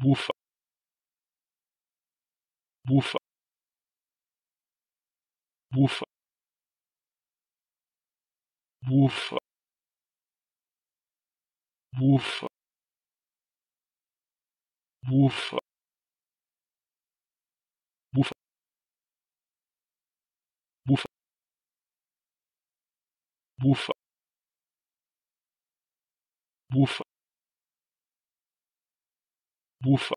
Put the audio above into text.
bufa bufa bufa bufa bufa bufa bufa bufa bufa bufa bufa